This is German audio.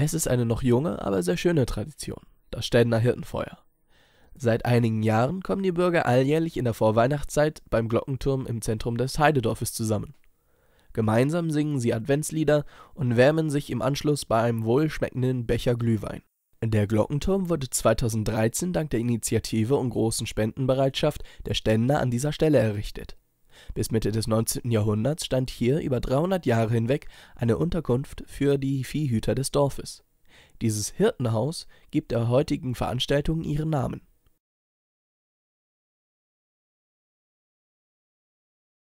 Es ist eine noch junge, aber sehr schöne Tradition, das Städtener Hirtenfeuer. Seit einigen Jahren kommen die Bürger alljährlich in der Vorweihnachtszeit beim Glockenturm im Zentrum des Heidedorfes zusammen. Gemeinsam singen sie Adventslieder und wärmen sich im Anschluss bei einem wohlschmeckenden Becher Glühwein. Der Glockenturm wurde 2013 dank der Initiative und großen Spendenbereitschaft der Ständer an dieser Stelle errichtet bis Mitte des 19. Jahrhunderts stand hier über 300 Jahre hinweg eine Unterkunft für die Viehhüter des Dorfes. Dieses Hirtenhaus gibt der heutigen Veranstaltung ihren Namen